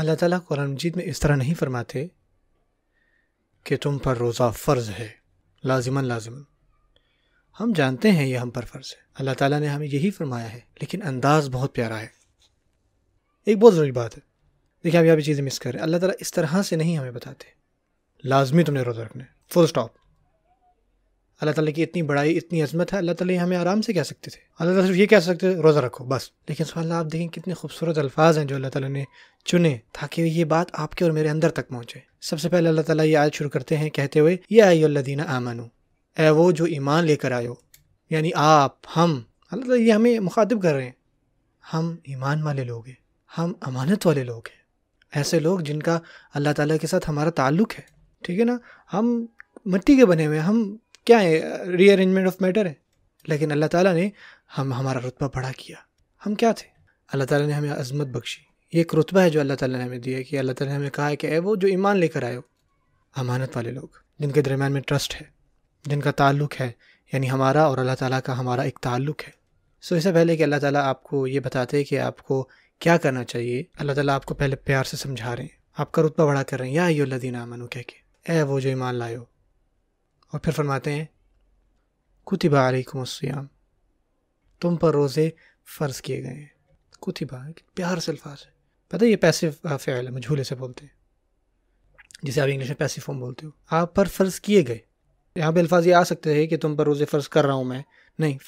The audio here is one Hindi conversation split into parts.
अल्लाह ताला कुरान मजीद में इस तरह नहीं फरमाते कि तुम पर रोज़ा फ़र्ज़ है लाजिमन लाजिमन हम जानते हैं ये हम पर फ़र्ज़ है अल्लाह ताला ने हमें यही फरमाया है लेकिन अंदाज़ बहुत प्यारा है एक बहुत ज़रूरी बात है देखिए आप यहाँ चीज़ें मिस करें अल्लाह ताला इस तरह से नहीं हमें बताते लाजमी तुमने रोज़ा रखना है फुल स्टॉप अल्लाह ताला की इतनी बड़ाई इतनी अजमत है अल्लाह ताला ये हमें आराम से कह सकते थे अल्लाह ताला सिर्फ ये कह सकते थे रोज़ा रखो बस लेकिन सवाल आप देखें कितने खूबसूरत अल्फाज हैं जो अल्लाह ताला ने चुने ताकि ये बात आपके और मेरे अंदर तक पहुंचे सबसे पहले अल्लाह ताला ये आयत शुरू करते हैं कहते हुए ये आयोल्लादीना आमानू ए वो जो ईमान लेकर आयो यानी आप हम अल्लाह ताला ये हमें मुखातब कर रहे हैं हम ईमान वाले लोग हैं हम अमानत वाले लोग हैं ऐसे लोग जिनका अल्लाह ताला के साथ हमारा ताल्लुक है ठीक है ना हम मिट्टी के बने हुए हम क्या है रीअरेंजमेंट ऑफ मैटर है लेकिन अल्लाह ताला ने हम हमारा रुतबा बड़ा किया हम क्या थे अल्लाह ताला ने हमें अजमत बख्शी ये एक रुतबा है जो अल्लाह ताला ने हमें दिया है कि अल्लाह ताला ने हमें कहा है कि ए वो जो ईमान लेकर आए हो अमानत वाले लोग जिनके दरमियान में ट्रस्ट है जिनका ताल्लुक है यानी हमारा और अल्लाह ताला का हमारा एक ताल्लुक है सो इससे पहले कि अल्लाह ताला आपको ये बताते हैं कि आपको क्या करना चाहिए अल्लाह ताला आपको पहले प्यार से समझा रहे हैं आपका रुतबा बड़ा कर रहे हैं या यो लदीना अमन कह के ए वो जो ईमान लाए और फिर फरमाते हैं कुतिबा अलैकुम तुम पर रोज़े फ़र्ज़ किए गए हैं कुतिबा प्यार से अल्फाज है पता है ये पैसिव फेयल है झूले से बोलते हैं जिसे आप इंग्लिश में पैसिव फॉर्म बोलते हो आप पर फ़र्ज़ किए गए यहाँ पे अल्फाज ये आ सकते हैं कि तुम पर रोज़े फ़र्ज़ कर रहा हूँ मैं नहीं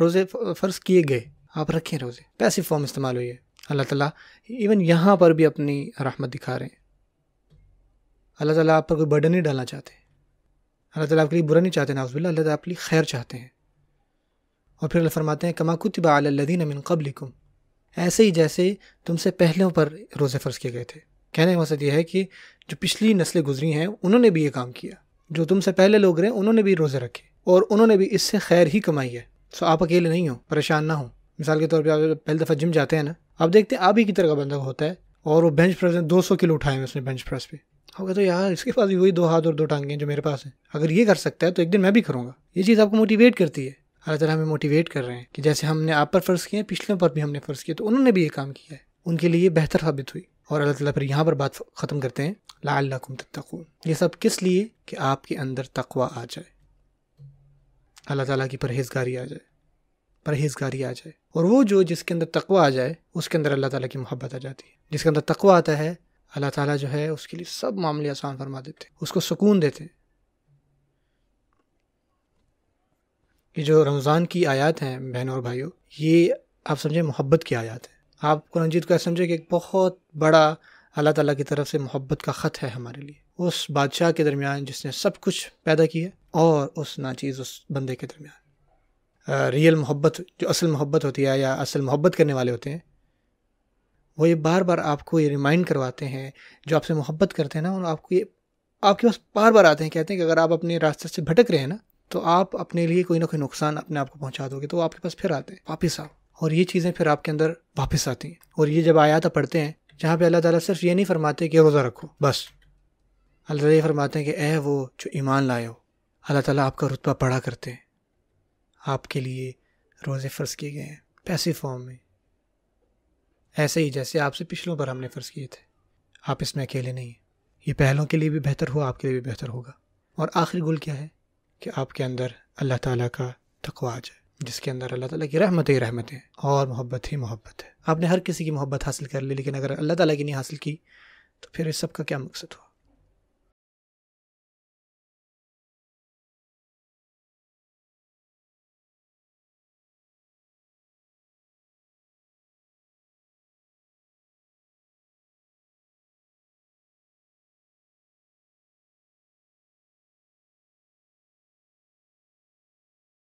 रोज़े फ़र्ज़ किए गए आप रखें रोज़े पैसिव फॉर्म इस्तेमाल हुई है अल्लाह ताला इवन यहाँ पर भी अपनी रहमत दिखा रहे हैं अल्लाह ताला आप पर कोई बर्डन नहीं डालना चाहते अल्लाह ताला आपके लिए बुरा नहीं चाहते नाउजबिल्ला अल्लाह ताला आपके लिए खैर चाहते हैं और फिर अल्लाह फरमाते हैं कमा कुतबा अल्लादीन मिन कबलिकुम ऐसे ही जैसे तुमसे पहले पर रोज़े फ़र्ज़ किए गए थे कहने का मकसद यह है कि जो पिछली नस्लें गुजरी हैं उन्होंने भी ये काम किया जो तुमसे पहले लोग रहे उन्होंने भी रोज़े रखे और उन्होंने भी इससे खैर ही कमाई है सो आप अकेले नहीं हो परेशान ना हो मिसाल के तौर पर आप पहली दफ़ा जिम जाते हैं ना आप देखते हैं आप ही की तरह का बंदा होता है और वो बेंच प्रेस दो सौ किलो उठाए हैं उसने बेंच प्रेस पे हो गया तो यार इसके पास भी वही दो हाथ और दो टांगे हैं जो मेरे पास हैं अगर ये कर सकता है तो एक दिन मैं भी करूँगा ये चीज़ आपको मोटिवेट करती है अल्लाह तला हमें मोटिवेट कर रहे हैं कि जैसे हमने आप पर फ़र्ज़ किए हैं पिछले पर भी हमने फ़र्ज़ किया तो उन्होंने भी ये काम किया है उनके लिए बेहतर साबित हुई और अल्लाह ताली फिर यहाँ पर बात ख़त्म करते हैं लाकुम तक ये सब किस लिए कि आपके अंदर तकवा आ जाए अल्लाह ताली की परहेजगारी आ जाए परहेजगारी आ जाए और वो जो जिसके अंदर तकवा आ जाए उसके अंदर अल्लाह ताली की मोहब्बत आ जाती है जिसके अंदर तकवा आता है अल्लाह ताली जो है उसके लिए सब मामले आसान फरमा देते हैं उसको सुकून देते हैं ये जो रमज़ान की आयात हैं बहनों और भाइयों ये आप समझें मोहब्बत की आयात है आप कुरनजीत को समझें कि एक बहुत बड़ा अल्लाह ताला की तरफ से मोहब्बत का ख़त है हमारे लिए उस बादशाह के दरमियान जिसने सब कुछ पैदा किया और उस नाचीज़ उस बंदे के दरमियान रियल मोहब्बत जो असल मोहब्बत होती है या असल मोहब्बत करने वाले होते हैं वो ये बार बार आपको ये रिमाइंड करवाते हैं जो आपसे मोहब्बत करते हैं ना उन आपको ये आपके पास बार बार आते हैं कहते हैं कि अगर आप अपने रास्ते से भटक रहे हैं ना तो आप अपने लिए कोई ना कोई नुकसान अपने आप को पहुंचा दोगे तो आपके पास फिर आते हैं वापस आओ और ये चीज़ें फिर आपके अंदर वापस आती हैं और ये जब आयात पढ़ते हैं जहाँ पे अल्लाह ताला सिर्फ ये नहीं फरमाते कि रोज़ा रखो बस अल्लाह ये फरमाते हैं कि ए वो जो ईमान लाए हो अल्लाह ताला आपका रुतबा पढ़ा करते हैं आपके लिए रोज़े फ़र्ज़ किए गए हैं पैसे फॉर्म में ऐसे ही जैसे आपसे पिछलों पर हमने फ़र्ज़ किए थे आप इसमें अकेले नहीं ये पहलों के लिए भी बेहतर हो आपके लिए भी बेहतर होगा और आखिरी गुल क्या है कि आपके अंदर अल्लाह ताला का तकवा आ जाए जिसके अंदर अल्लाह ताला की रहमत ही रहमत है और मोहब्बत ही मोहब्बत है आपने हर किसी की मोहब्बत हासिल कर ली लेकिन अगर अल्लाह ताला की नहीं हासिल की तो फिर इस सब का क्या मकसद हुआ